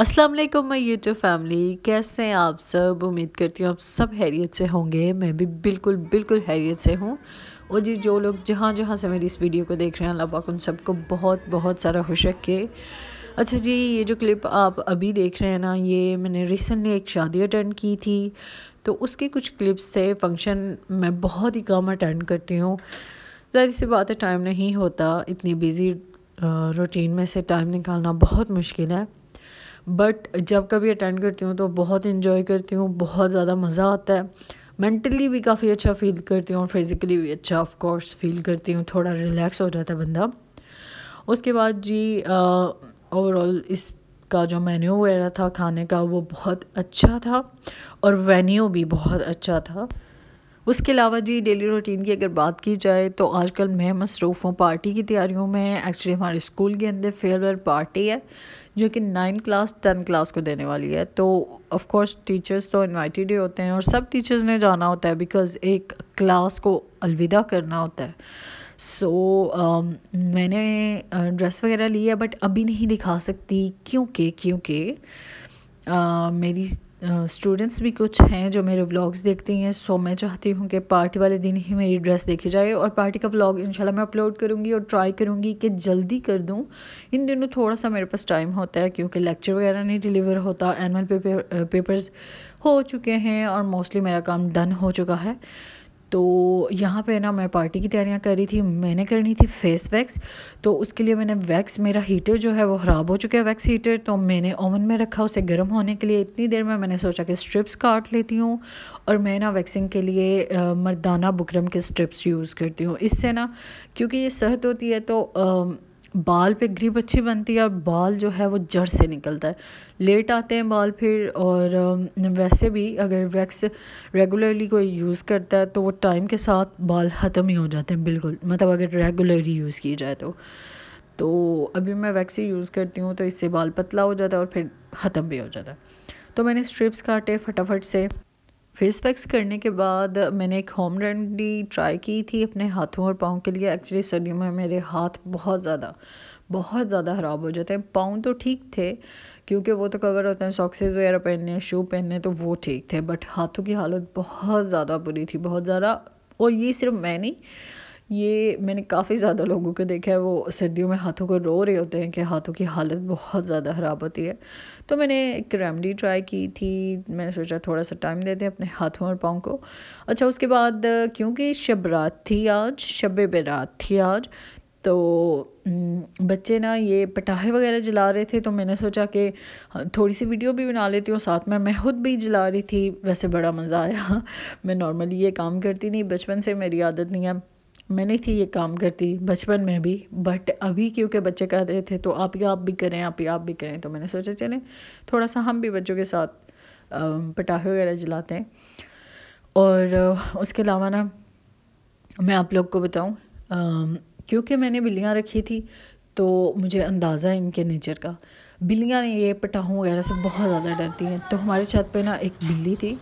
अस्सलाम वालेकुम मैं यूट्यूब फैमिली कैसे हैं आप सब उम्मीद करती हूँ आप सब हैरियत से होंगे मैं भी बिल्कुल बिल्कुल हैरियत से हूँ और जी जो लोग जहाँ जहाँ से मेरी इस वीडियो को देख रहे हैं अल्लाह पाक उन सबको बहुत बहुत सारा खुश रखे अच्छा जी ये जो क्लिप आप अभी देख रहे हैं ना ये मैंने रिसेंटली एक शादी अटेंड की थी तो उसके कुछ क्लिप्स थे फंक्शन मैं बहुत ही कम अटेंड करती हूँ ज्यादा सी बात है टाइम नहीं होता इतनी बिज़ी रूटीन में से टाइम निकालना बहुत मुश्किल है बट जब कभी अटेंड करती हूँ तो बहुत इन्जॉय करती हूँ बहुत ज़्यादा मज़ा आता है मेंटली भी काफ़ी अच्छा फील करती हूँ और फिज़िकली भी अच्छा ऑफ कोर्स फील करती हूँ थोड़ा रिलैक्स हो जाता है बंदा उसके बाद जी ओवरऑल इसका जो मेन्यू वगैरह था खाने का वो बहुत अच्छा था और वेन्यू भी बहुत अच्छा था उसके अलावा जी डेली रूटीन की अगर बात की जाए तो आजकल मैं मसरूफ़ हूँ पार्टी की तैयारियों में एक्चुअली हमारे स्कूल के अंदर फेयरवेल पार्टी है जो कि नाइन क्लास टेन क्लास को देने वाली है तो ऑफ कोर्स टीचर्स तो इनवाइटेड ही होते हैं और सब टीचर्स ने जाना होता है बिकॉज एक क्लास को अलविदा करना होता है सो so, um, मैंने ड्रेस uh, वगैरह ली है बट अभी नहीं दिखा सकती क्योंकि क्योंकि uh, मेरी स्टूडेंट्स भी कुछ हैं जो मेरे व्लॉग्स देखते हैं सो मैं चाहती हूँ कि पार्टी वाले दिन ही मेरी ड्रेस देखी जाए और पार्टी का व्लॉग इंशाल्लाह मैं अपलोड करूँगी और ट्राई करूँगी कि जल्दी कर दूँ इन दिनों थोड़ा सा मेरे पास टाइम होता है क्योंकि लेक्चर वगैरह नहीं डिलीवर होता एनअल पेपर पेपर्स हो चुके हैं और मोस्टली मेरा काम डन हो चुका है तो यहाँ पे ना मैं पार्टी की तैयारियाँ कर रही थी मैंने करनी थी फेस वैक्स तो उसके लिए मैंने वैक्स मेरा हीटर जो है वो ख़राब हो चुका है वैक्स हीटर तो मैंने ओवन में रखा उसे गर्म होने के लिए इतनी देर में मैंने सोचा कि स्ट्रिप्स काट लेती हूँ और मैं ना वैक्सिंग के लिए मरदाना मर्दाना बुकरम के स्ट्रिप्स यूज़ करती हूँ इससे ना क्योंकि ये सहत होती है तो आ, बाल पे ग्रिप अच्छी बनती है और बाल जो है वो जड़ से निकलता है लेट आते हैं बाल फिर और वैसे भी अगर वैक्स रेगुलरली कोई यूज़ करता है तो वो टाइम के साथ बाल ख़त्म ही हो जाते हैं बिल्कुल मतलब अगर रेगुलरली यूज़ की जाए तो तो अभी मैं वैक्स ही यूज़ करती हूँ तो इससे बाल पतला हो जाता है और फिर ख़त्म भी हो जाता है तो मैंने स्ट्रिप्स काटे फटाफट से फेस पैक्स करने के बाद मैंने एक होम रेमडी ट्राई की थी अपने हाथों और पाँव के लिए एक्चुअली सर्दियों में मेरे हाथ बहुत ज़्यादा बहुत ज़्यादा ख़राब हो जाते हैं पाँव तो ठीक थे क्योंकि वो तो कवर होते हैं सॉक्सेज वगैरह पहनने शू पहनने तो वो ठीक थे बट हाथों की हालत बहुत ज़्यादा बुरी थी बहुत ज़्यादा और ये सिर्फ मैं नहीं ये मैंने काफ़ी ज़्यादा लोगों को देखा है वो सर्दियों में हाथों को रो रहे होते हैं कि हाथों की हालत बहुत ज़्यादा ख़राब होती है तो मैंने एक रेमडी ट्राई की थी मैंने सोचा थोड़ा सा टाइम देते हैं अपने हाथों और पाँव को अच्छा उसके बाद क्योंकि शब रात थी आज शब बरात थी आज तो बच्चे ना ये पटाखे वगैरह जला रहे थे तो मैंने सोचा कि हाँ, थोड़ी सी वीडियो भी बना लेती हूँ साथ में मैं खुद भी जला रही थी वैसे बड़ा मज़ा आया मैं नॉर्मली ये काम करती नहीं बचपन से मेरी आदत नहीं है मैंने थी ये काम करती बचपन में भी बट अभी क्योंकि बच्चे कर रहे थे तो आप ही आप भी करें आप ही आप भी करें तो मैंने सोचा चलें थोड़ा सा हम भी बच्चों के साथ पटाखे वगैरह जलाते हैं और उसके अलावा ना मैं आप लोग को बताऊं क्योंकि मैंने बिल्लियाँ रखी थी तो मुझे अंदाज़ा है इनके नेचर का बिल्लियाँ ये पटाखों वगैरह से बहुत ज़्यादा डरती हैं तो हमारे छत पे ना एक बिल्ली थी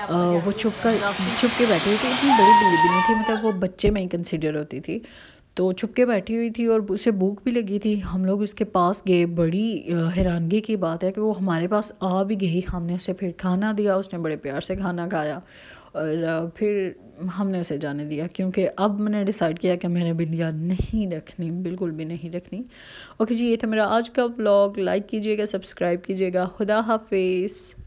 आ, वो छुप कर छुप के बैठी हुई थी इतनी बड़ी बिल्ली भी नहीं थी मतलब वो बच्चे में ही कंसिडर होती थी तो छुप के बैठी हुई थी और उसे भूख भी लगी थी हम लोग उसके पास गए बड़ी हैरानगी की बात है कि वो हमारे पास आ भी गई हमने उसे फिर खाना दिया उसने बड़े प्यार से खाना खाया और फिर हमने उसे जाने दिया क्योंकि अब मैंने डिसाइड किया कि मैंने बिंदिया नहीं रखनी बिल्कुल भी नहीं रखनी ओके जी ये था मेरा आज का व्लॉग लाइक कीजिएगा सब्सक्राइब कीजिएगा खुदा हाफिज़